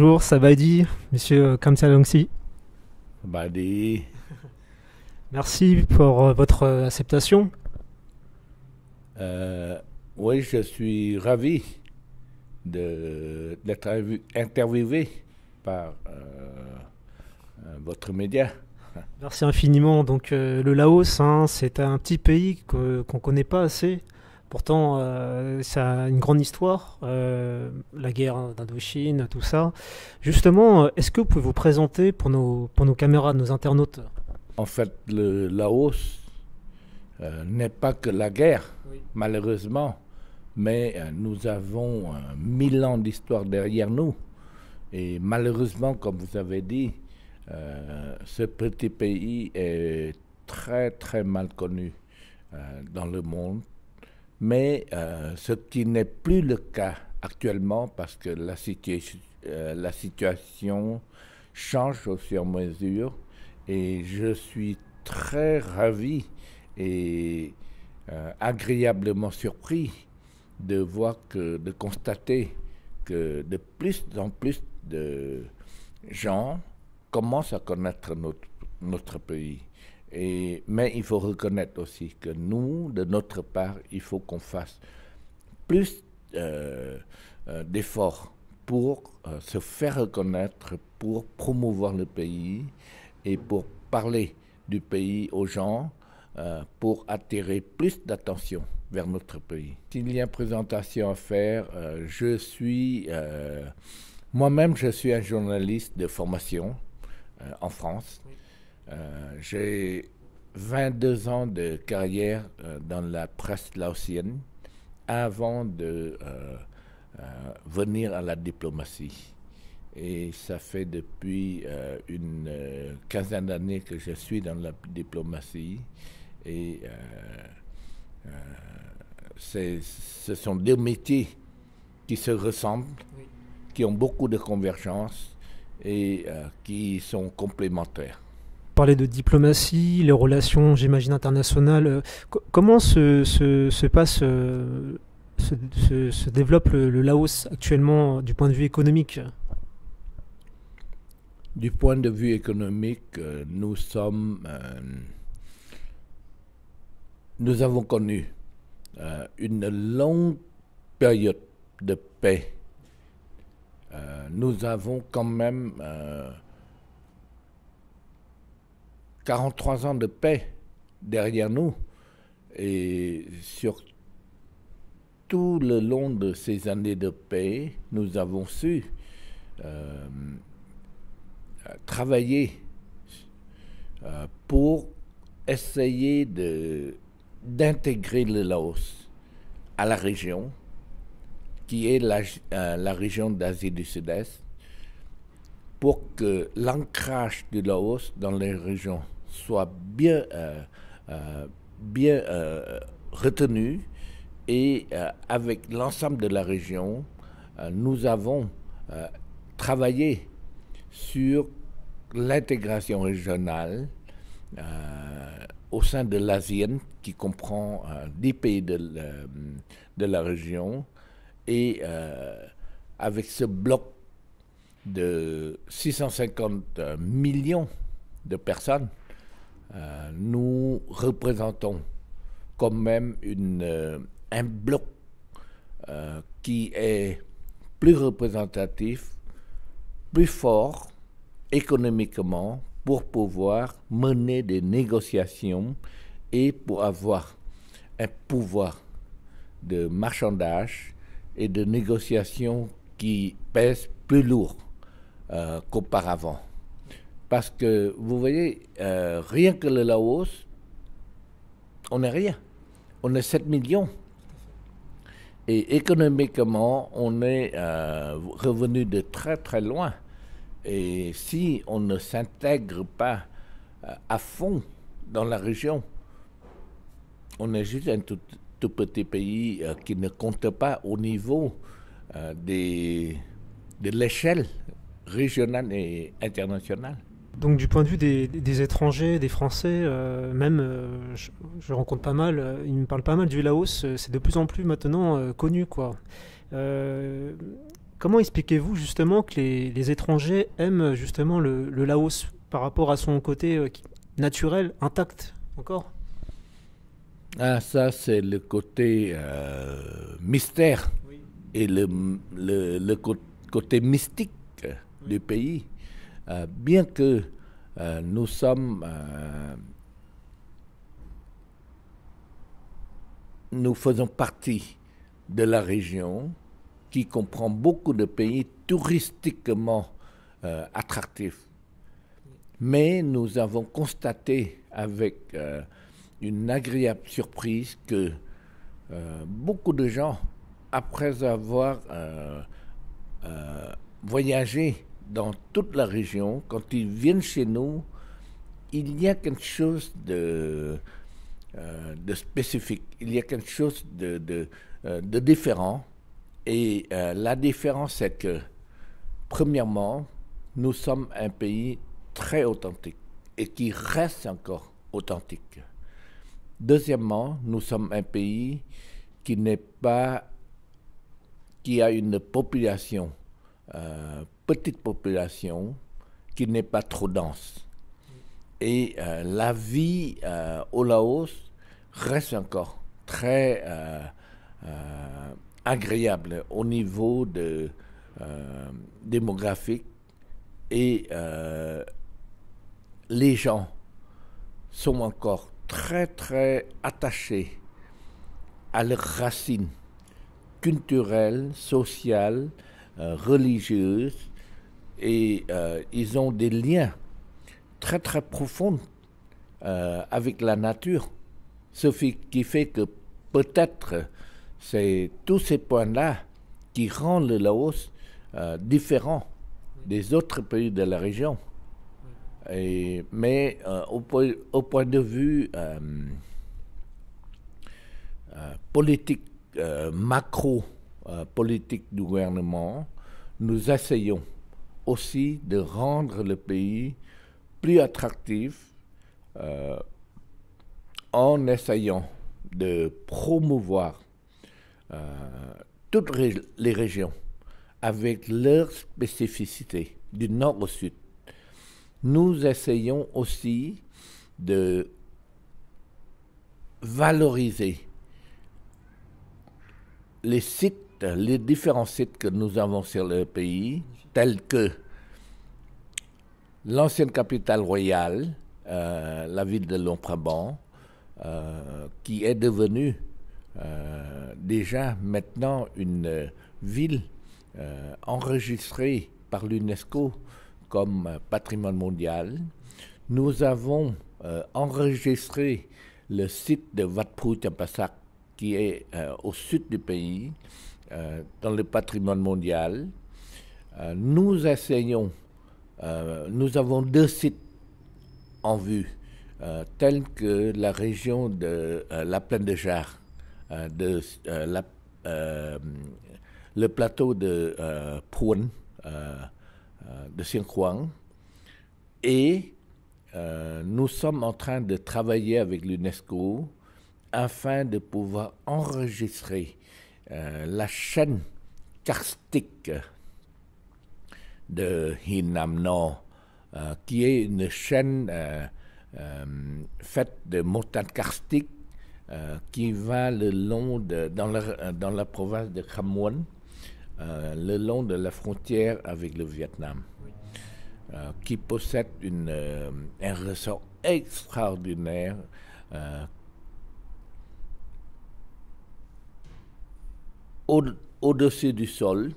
Bonjour, dit, monsieur euh, Kamsalongsi. Bah, dit. Merci pour euh, votre euh, acceptation. oui, je suis ravi d'être interviewé par votre média. Merci infiniment. Donc le Laos, hein, c'est un petit pays qu'on ne connaît pas assez. Pourtant, euh, ça a une grande histoire, euh, la guerre d'Indochine, tout ça. Justement, euh, est-ce que vous pouvez vous présenter pour nos, pour nos caméras, nos internautes En fait, le Laos n'est pas que la guerre, malheureusement, mais nous avons mille ans d'histoire derrière nous. Et malheureusement, comme vous avez dit, ce petit pays est très très mal connu dans le monde mais euh, ce qui n'est plus le cas actuellement parce que la, euh, la situation change au fur et mesure et je suis très ravi et euh, agréablement surpris de voir que, de constater que de plus en plus de gens commencent à connaître notre pays mais il faut reconnaître aussi que nous, de notre part, il faut qu'on fasse plus euh, euh, d'efforts pour euh, se faire reconnaître, pour promouvoir le pays et pour parler du pays aux gens, pour attirer plus d'attention vers notre pays. S'il y a une présentation à faire, je suis... Moi-même, je suis un journaliste de formation en France. Euh, j'ai 22 ans de carrière euh, dans la presse laotienne avant de euh, venir à la diplomatie. Et ça fait depuis une quinzaine d'années que je suis dans la diplomatie. Et ce sont deux métiers qui se ressemblent, qui ont beaucoup de convergence et qui sont complémentaires. Parler de diplomatie, les relations, j'imagine, internationales. Euh, comment se, passe, euh, se, développe le, Laos actuellement euh, du point de vue économique Du point de vue économique, nous sommes. nous avons connu une longue période de paix. nous avons quand même 43 ans de paix derrière nous et sur tout le long de ces années de paix, nous avons su euh, travailler euh, pour essayer de, d'intégrer le Laos à la région, qui est la euh, région d'Asie du Sud-Est, pour que l'ancrage de Laos dans les régions soit bien, euh, euh, bien euh, retenu et avec l'ensemble de la région, nous avons travaillé sur l'intégration régionale au sein de l'ASEAN qui comprend 10 pays de, de la région et avec ce bloc de 650 millions de personnes, euh, nous représentons quand même une, euh, un bloc euh, qui est plus représentatif, plus fort économiquement pour pouvoir mener des négociations et pour avoir un pouvoir de marchandage et de négociation qui pèse plus lourd. Euh, qu'auparavant. Parce que, vous voyez, euh, rien que le Laos, on n'est rien. On est 7 millions. Et économiquement, on est euh, revenu de très très loin. Et si on ne s'intègre pas à fond dans la région, on est juste un tout, petit pays qui ne compte pas au niveau des, de l'échelle régional et international. Donc du point de vue des, étrangers, des Français, euh, même euh, je, rencontre pas mal, euh, ils me parlent pas mal du Laos, c'est de plus en plus maintenant connu quoi. comment expliquez-vous justement que les, étrangers aiment justement le, Laos par rapport à son côté naturel, intact encore Ah ça c'est le côté mystère et le, le, le côté mystique du pays, euh, bien que euh, nous sommes... Euh, nous faisons partie de la région qui comprend beaucoup de pays touristiquement attractifs. Mais nous avons constaté avec une agréable surprise que beaucoup de gens, après avoir voyagé dans toute la région, quand ils viennent chez nous, il y a quelque chose de, euh, spécifique, il y a quelque chose de, euh, différent. Et euh, la différence, c'est que, premièrement, nous sommes un pays très authentique et qui reste encore authentique. Deuxièmement, nous sommes un pays qui n'est pas, qui a une population petite population qui n'est pas trop dense. Et euh, la vie euh, au Laos reste encore très euh, agréable au niveau de, démographique et les gens sont encore très très attachés à leurs racines culturelles, sociales, religieuses et euh, ils ont des liens très très profonds euh, avec la nature. Ce qui fait que peut-être c'est tous ces points-là qui rendent le Laos euh, différent des autres pays de la région. Et, mais au, point de vue politique macro, politique du gouvernement, nous essayons aussi de rendre le pays plus attractif euh, en essayant de promouvoir euh, toutes les régions avec leurs spécificités du nord au sud. Nous essayons aussi de valoriser les sites, les différents sites que nous avons sur le pays, telle que l'ancienne capitale royale, euh, la ville de Lomprabant, euh, qui est devenue euh, déjà maintenant une ville enregistrée par l'UNESCO comme patrimoine mondial. Nous avons enregistré le site de vatprout Tapasak qui est au sud du pays, dans le patrimoine mondial. Euh, nous essayons, euh, nous avons deux sites en vue, euh, tels que la région de la plaine de Jarre, le plateau de Prouen, de Xinjiang, et nous sommes en train de travailler avec l'UNESCO afin de pouvoir enregistrer la chaîne karstique de Hinamno, euh, qui est une chaîne euh, euh, faite de montagnes karstiques euh, qui va le long de, dans, la, province de Khamwon, le long de la frontière avec le Vietnam, qui possède une, un ressort extraordinaire au-dessus du sol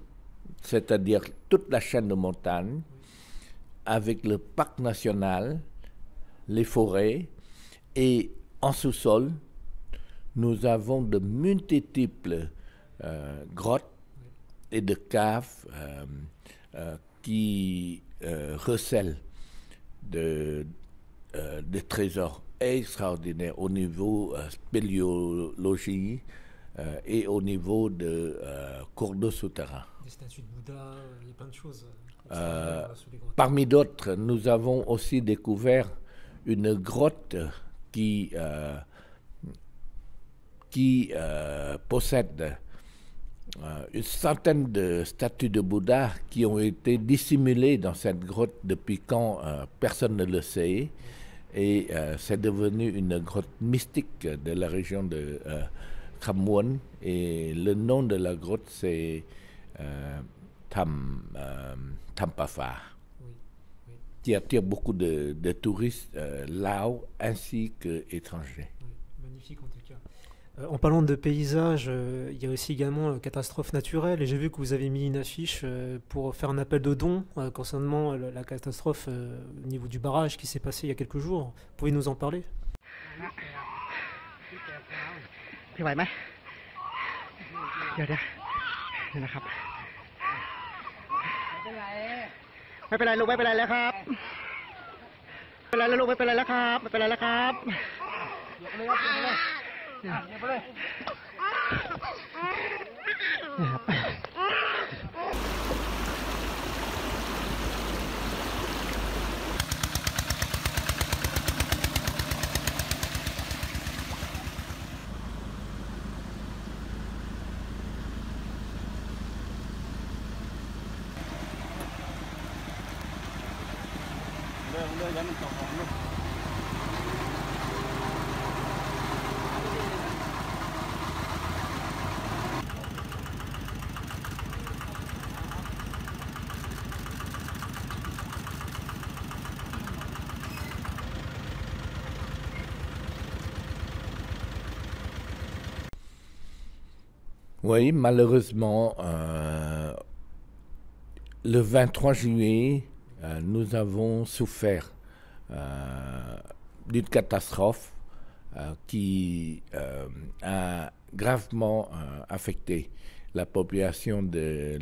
c'est-à-dire toute la chaîne de montagne, avec le parc national, les forêts, et en sous-sol, nous avons de multiples euh, grottes et de caves euh, euh, qui recèlent des trésors extraordinaires au niveau spéléologie et au niveau de cours d'eau souterrain. Des statues de Bouddha, euh, il y a plein de choses. Euh, euh, parmi d'autres, nous avons aussi découvert une grotte qui, qui possède une centaine de statues de Bouddha qui ont été dissimulées dans cette grotte depuis quand personne ne le sait. Et c'est devenu une grotte mystique de la région de Khamwon. Et le nom de la grotte, c'est euh, Tam, euh, Tampafa, qui attire beaucoup de, de touristes euh, Lao ainsi qu'étrangers. Oui, magnifique en en parlant de paysages, il y a aussi également catastrophe naturelle. Et j'ai vu que vous avez mis une affiche pour faire un appel de dons concernant la, catastrophe au niveau du barrage qui s'est passé il y a quelques jours. Pouvez-vous nous en parler นี่นะครับไม่เป็นไรไม่เป็นไรลูกไม่เป็นไรแล้วครับไม่เป็นไรแล้วลูกไม่เป็นไรแล้วครับไม่เป็นไรแล้วครับเียไปเลยเียไปเลยนะครับ Oui, malheureusement, euh, le 23 juillet, euh, nous avons souffert euh, d'une catastrophe qui a gravement affecté la population du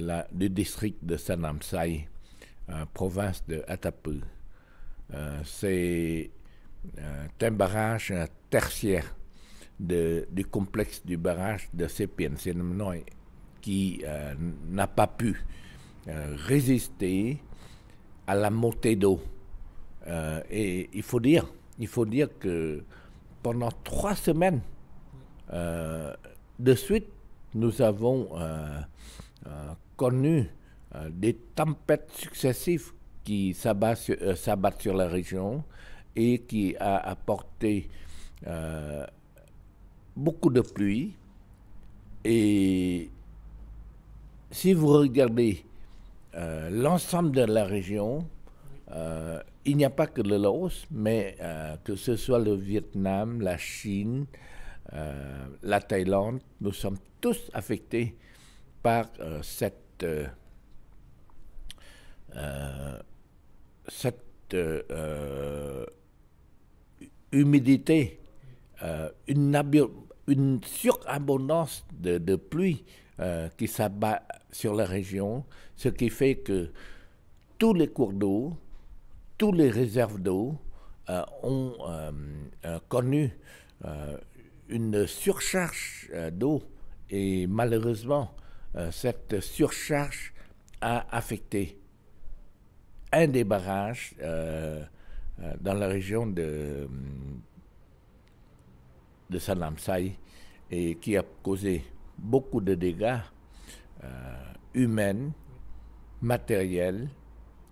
district de Sanamsai, province de Atapu. C'est un barrage tertiaire du complexe du barrage de Sepien, qui euh, n'a pas pu euh, résister à la montée d'eau. Euh, et il faut dire, il faut dire que pendant trois semaines de suite, nous avons connu des tempêtes successives qui s'abattent sur, la région et qui a apporté beaucoup de pluie. Et si vous regardez euh, l'ensemble de la région, euh, il n'y a pas que le Laos, mais euh, que ce soit le Vietnam, la Chine, la Thaïlande, nous sommes tous affectés par cette, cette humidité euh, une, une, surabondance de, de pluie euh, qui s'abat sur la région, ce qui fait que tous les cours d'eau, toutes les réserves d'eau euh, ont connu une surcharge d'eau et malheureusement, cette surcharge a affecté un des barrages dans la région de de Salamsaï et qui a causé beaucoup de dégâts euh, humains, matériels,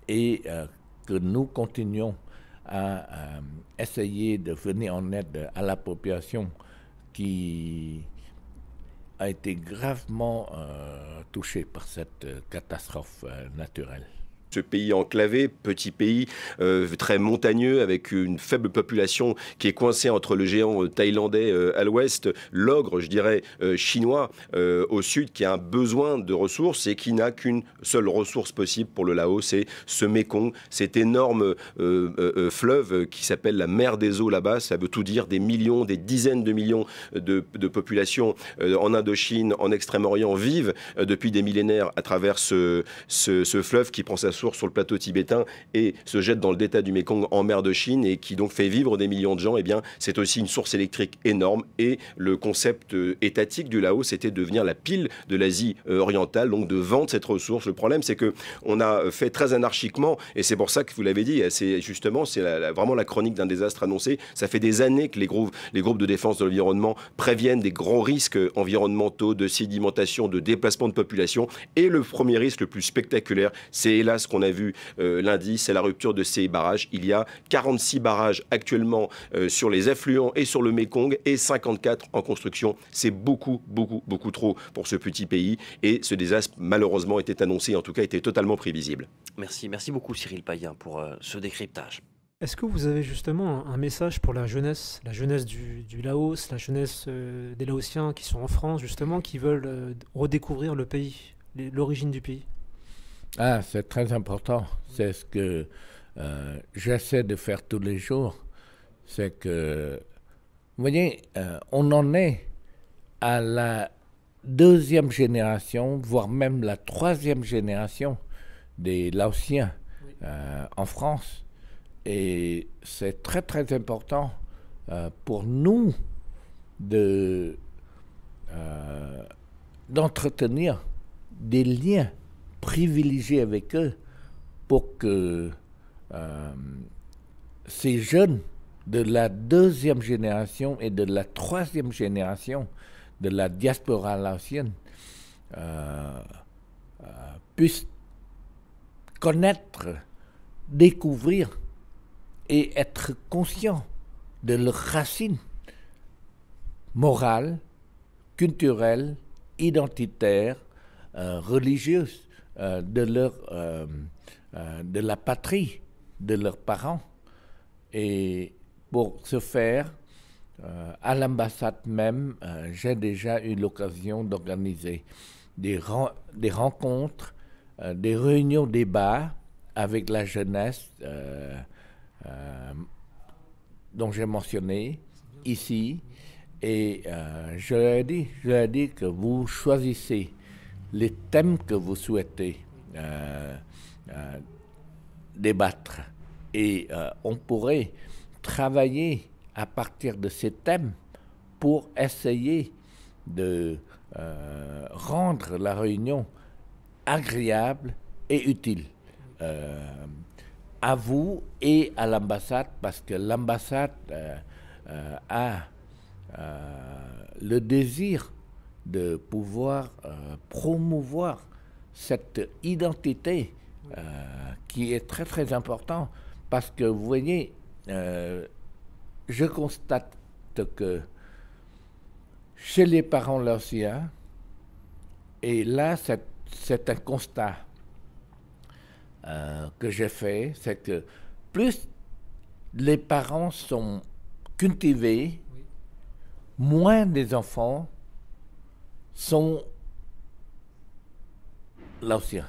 et euh, que nous continuons à, euh, essayer de venir en aide à la population qui a été gravement touchée par cette catastrophe naturelle ce pays enclavé, petit pays, euh, très montagneux, avec une faible population qui est coincée entre le géant euh, thaïlandais euh, à l'ouest, l'ogre, je dirais, chinois au sud, qui a un besoin de ressources et qui n'a qu'une seule ressource possible pour le Laos, c'est ce Mékong, cet énorme fleuve qui s'appelle la mer des eaux là-bas. Ça veut tout dire, des millions, des dizaines de millions de, populations en Indochine, en Extrême-Orient vivent depuis des millénaires à travers ce, ce fleuve qui prend sa source sur le plateau tibétain et se jette dans le delta du Mékong en mer de Chine et qui donc fait vivre des millions de gens, et eh bien, c'est aussi une source électrique énorme. Et le concept euh, étatique du Laos était de devenir la pile de l'Asie euh, orientale, donc de vendre cette ressource. Le problème, c'est que on a fait très anarchiquement, et c'est pour ça que vous l'avez dit, c'est justement, c'est vraiment la chronique d'un désastre annoncé. Ça fait des années que les groupes, les groupes de défense de l'environnement préviennent des grands risques euh, environnementaux, de sédimentation, de déplacement de population. Et le premier risque le plus spectaculaire, c'est hélas qu'on a vu euh, lundi, c'est la rupture de ces barrages. Il y a 46 barrages actuellement euh, sur les affluents et sur le Mékong et 54 en construction. C'est beaucoup, beaucoup, beaucoup trop pour ce petit pays. Et ce désastre, malheureusement, était annoncé, en tout cas, était totalement prévisible. Merci, merci beaucoup Cyril Payen pour euh, ce décryptage. Est-ce que vous avez justement un message pour la jeunesse, la jeunesse du, Laos, la jeunesse des Laotiens qui sont en France, justement, qui veulent redécouvrir le pays, l'origine du pays ah, c'est très important. C'est ce que euh, j'essaie de faire tous les jours. C'est que, vous voyez, euh, on en est à la deuxième génération, voire même la troisième génération des Laotiens euh, en France. Et c'est très très important pour nous de d'entretenir des liens privilégié avec eux pour que euh, ces jeunes de la deuxième génération et de la troisième génération de la diaspora laotienne euh, euh, puissent connaître, découvrir et être conscients de leurs racines morales, culturelles, identitaires, religieuses. Euh, de, leur, euh, euh, de la patrie de leurs parents. Et pour ce faire, à l'ambassade même, j'ai déjà eu l'occasion d'organiser des, rencontres, des réunions débats avec la jeunesse dont j'ai mentionné ici. Et je ai dit, je leur ai dit que vous choisissez les thèmes que vous souhaitez euh, euh, débattre. Et euh, on pourrait travailler à partir de ces thèmes pour essayer de rendre la réunion agréable et utile à vous et à l'ambassade, parce que l'ambassade a le désir de pouvoir euh, promouvoir cette identité euh, qui est très très importante parce que vous voyez, euh, je constate que chez les parents l'ancien, et là c'est un constat que j'ai fait, c'est que plus les parents sont cultivés, moins des enfants sont laotiens.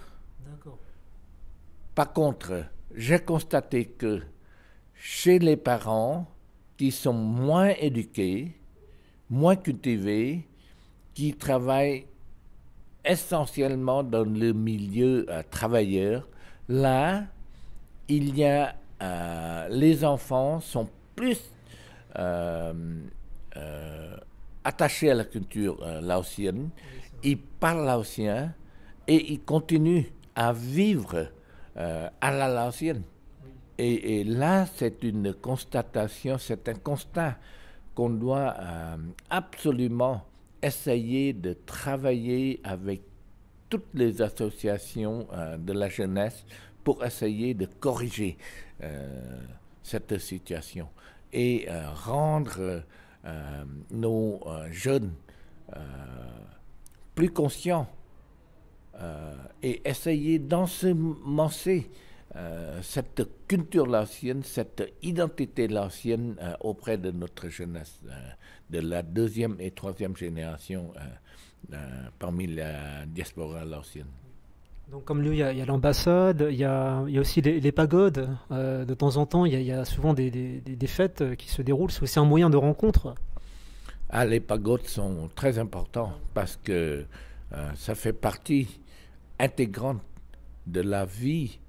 Par contre, j'ai constaté que chez les parents qui sont moins éduqués, moins cultivés, qui travaillent essentiellement dans le milieu euh, travailleur, là, il y a euh, les enfants sont plus euh, attaché à la culture euh, laotienne, ils parlent laotien et il continue à vivre euh, à la laotienne. Et, là, c'est une constatation, c'est un constat qu'on doit euh, absolument essayer de travailler avec toutes les associations de la jeunesse pour essayer de corriger cette situation et rendre euh, nos euh, jeunes euh, plus conscients et essayer d'ensemencer cette culture l'ancienne, cette identité l'ancienne auprès de notre jeunesse, de la deuxième et troisième génération parmi la diaspora l'ancienne. Donc comme lui, il y a, l'ambassade, il, y a, aussi les, pagodes. Euh, de temps en temps, il y a, souvent des, fêtes euh, qui se déroulent. C'est aussi un moyen de rencontre. Ah, les pagodes sont très importants parce que euh, ça fait partie intégrante de la vie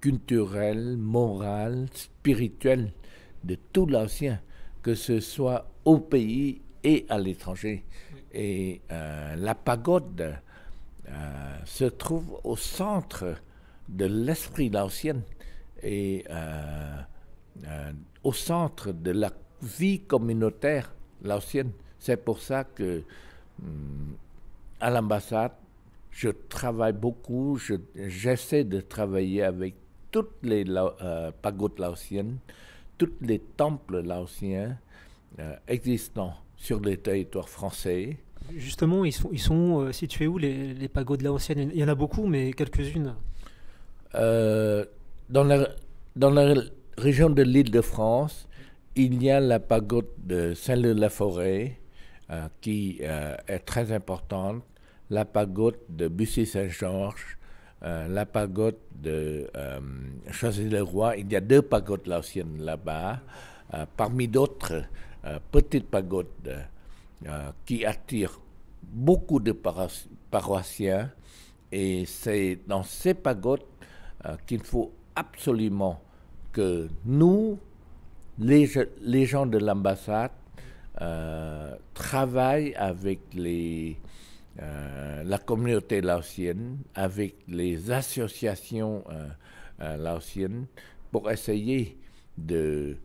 culturelle, morale, spirituelle de tout l'ancien, que ce soit au pays et à l'étranger. Et la pagode euh, se trouve au centre de l'esprit laotien et euh, euh, au centre de la vie communautaire laotienne. C'est pour ça que mm, à l'ambassade, je travaille beaucoup, j'essaie de travailler avec toutes les pagodes laotiennes, tous les temples laotiens existants sur les territoires français Justement, ils sont, euh, situés où les, pagodes de Il y en a beaucoup, mais quelques-unes. Euh, dans, la, région de l'île de France, il y a la pagode de Saint-Leu-la-Forêt euh, qui est très importante, la pagode de Bussy-Saint-Georges, la pagode de Choisy-le-Roi. Il y a deux pagodes laotiennes là-bas, parmi d'autres petites pagodes. Euh, qui attire beaucoup de paroissiens. Et c'est dans ces pagodes euh, qu'il faut absolument que nous, les, gens de l'ambassade, euh, travaillent avec la communauté laotienne, avec les associations laotiennes, pour essayer de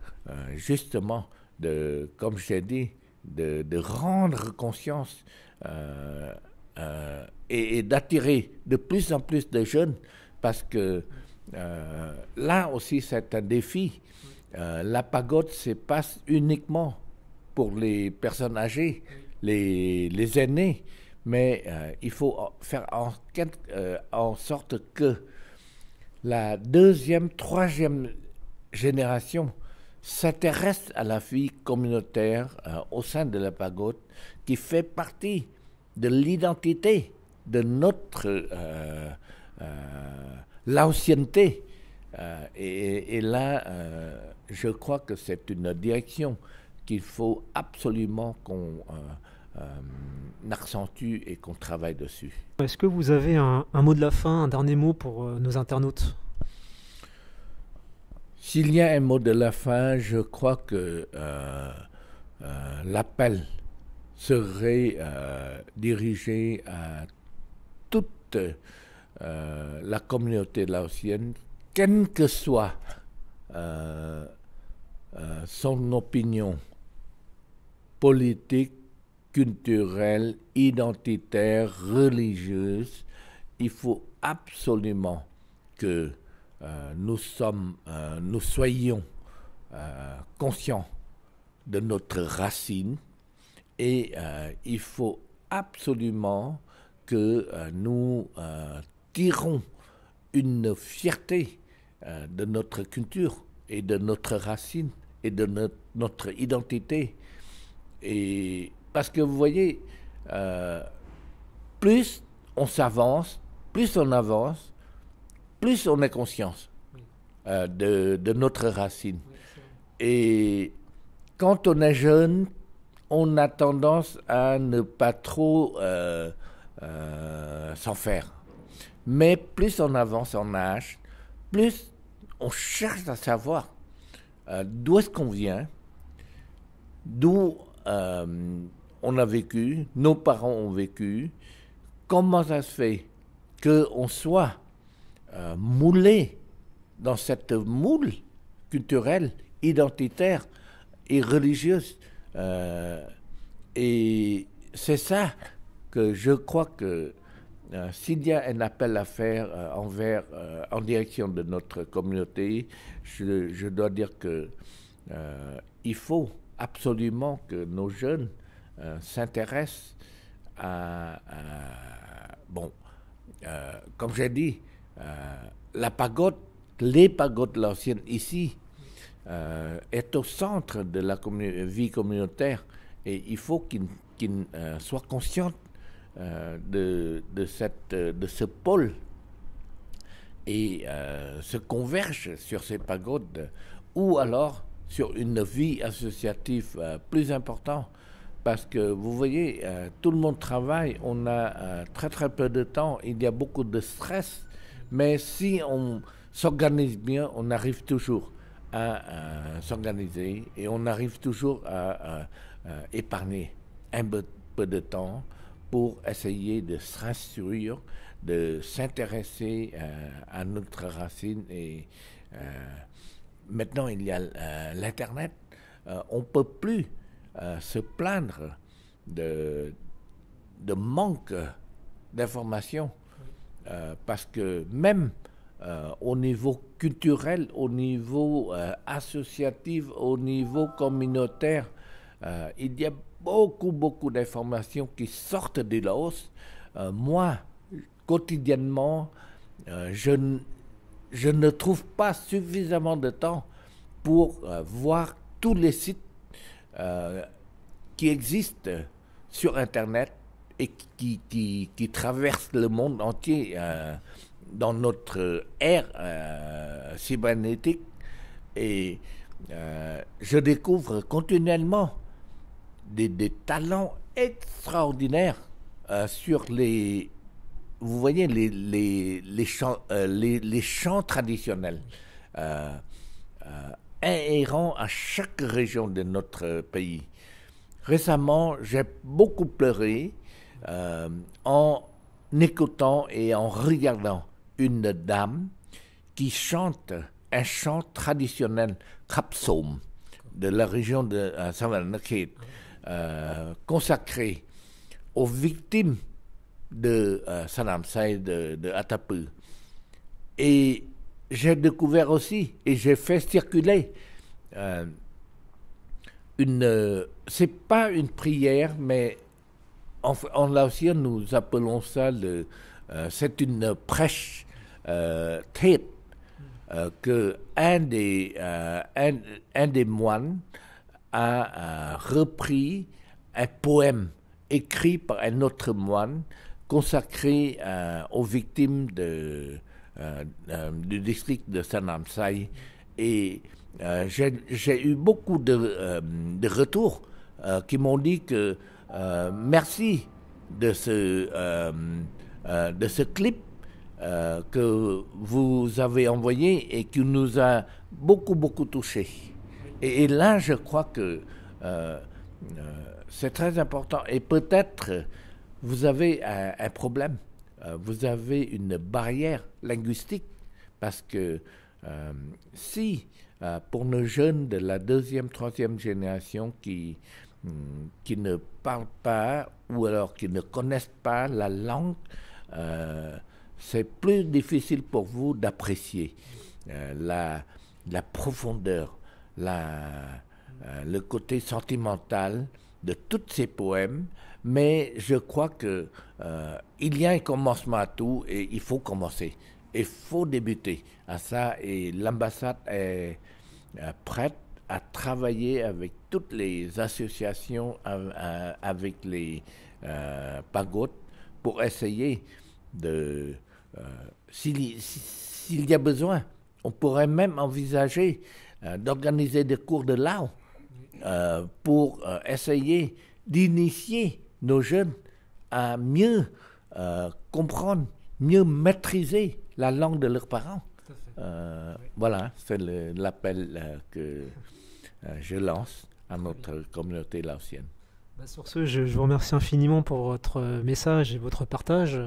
justement, de, comme j'ai dit, de, rendre conscience euh, euh, et, d'attirer de plus en plus de jeunes, parce que euh, là aussi c'est un défi. la pagode se passe uniquement pour les personnes âgées, les, les aînés, mais il faut faire en sorte que la deuxième, troisième génération s'intéresse à la vie communautaire euh, au sein de la pagode qui fait partie de l'identité de notre euh, euh l'ancienneté. Euh, et, là, je crois que c'est une direction qu'il faut absolument qu'on accentue et qu'on travaille dessus. Est-ce que vous avez un, mot de la fin, un dernier mot pour nos internautes s'il y a un mot de la fin, je crois que euh, euh, l'appel serait euh, dirigé à toute la communauté laotienne, quelle que soit son opinion politique, culturelle, identitaire, religieuse. Il faut absolument que euh, nous sommes, euh, nous soyons euh, conscients de notre racine et il faut absolument que nous tirons une fierté de notre culture et de notre racine et de notre, identité. Et parce que vous voyez, plus on s'avance, plus on avance, plus on est conscience euh, de, notre racine. Et quand on est jeune, on a tendance à ne pas trop euh, euh, s'en faire. Mais plus on avance en âge, plus on cherche à savoir d'où est-ce qu'on vient, d'où on a vécu, nos parents ont vécu, comment ça se fait qu'on soit euh, moulé dans cette moule culturelle, identitaire et religieuse. Euh, et c'est ça que je crois que s'il y a un appel à faire euh, envers, en direction de notre communauté, je, dois dire que il faut absolument que nos jeunes s'intéressent à, à, bon, comme j'ai dit, euh, la pagode, les pagodes l'ancienne ici, euh, est au centre de la vie communautaire et il faut qu'ils euh, soient conscients de, cette, de ce pôle et se convergent sur ces pagodes ou alors sur une vie associative plus importante. Parce que vous voyez, tout le monde travaille, on a très très peu de temps, il y a beaucoup de stress mais si on s'organise bien, on arrive toujours à, s'organiser et on arrive toujours à, épargner un peu, de temps pour essayer de se rassurer, de s'intéresser euh, à notre racine. Et euh, maintenant, il y a euh, l'Internet. on ne peut plus se plaindre de, de manque d'informations. Euh, parce que même euh, au niveau culturel, au niveau euh, associatif, au niveau communautaire, il y a beaucoup, beaucoup d'informations qui sortent de la hausse. moi, quotidiennement, je, je, ne trouve pas suffisamment de temps pour voir tous les sites qui existent sur Internet et qui, qui, traverse le monde entier euh, dans notre ère euh, cybernétique. Et euh, je découvre continuellement des, des talents extraordinaires sur les, vous voyez, les, les, les, les chants traditionnels inhérents à chaque région de notre pays. Récemment, j'ai beaucoup pleuré euh, en écoutant et en regardant une dame qui chante un chant traditionnel Kapsom de la région de Savanakhet, euh, consacré aux victimes de euh, Saïd, de, de Atapu. Et j'ai découvert aussi, et j'ai fait circuler, euh, une, euh, c'est pas une prière, mais en, en nous appelons ça le. Euh, c'est une prêche euh, euh que un des, euh, un, moines a repris un poème écrit par un autre moine consacré aux victimes de, du district de Sanamsai. Et j'ai eu beaucoup de, de retours qui m'ont dit que euh, merci de ce, euh, euh, de ce clip que vous avez envoyé et qui nous a beaucoup, beaucoup touchés. Et, là, je crois que c'est très important. Et peut-être, vous avez un, problème, vous avez une barrière linguistique, parce que si pour nos jeunes de la deuxième, troisième génération qui Hmm, qui ne parlent pas ou alors qui ne connaissent pas la langue, euh, c'est plus difficile pour vous d'apprécier euh, la, la, profondeur, euh, le côté sentimental de tous ces poèmes. Mais je crois que il y a un commencement à tout et il faut commencer. Il faut débuter à ça et l'ambassade est prête à travailler avec toutes les associations, euh, euh, avec les euh, pagodes, pour essayer de... Euh, s'il y a besoin, on pourrait même envisager d'organiser des cours de lao pour essayer d'initier nos jeunes à mieux comprendre, mieux maîtriser la langue de leurs parents. Euh, voilà, c'est l'appel euh, que euh, je lance à notre communauté laotienne. Bah, sur ce, je, vous remercie infiniment pour votre message et votre partage.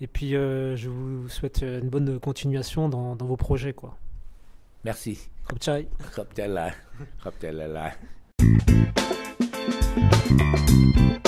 Et puis, je vous souhaite une bonne continuation dans, vos projets. Quoi. Merci. Khopchai. Khopchai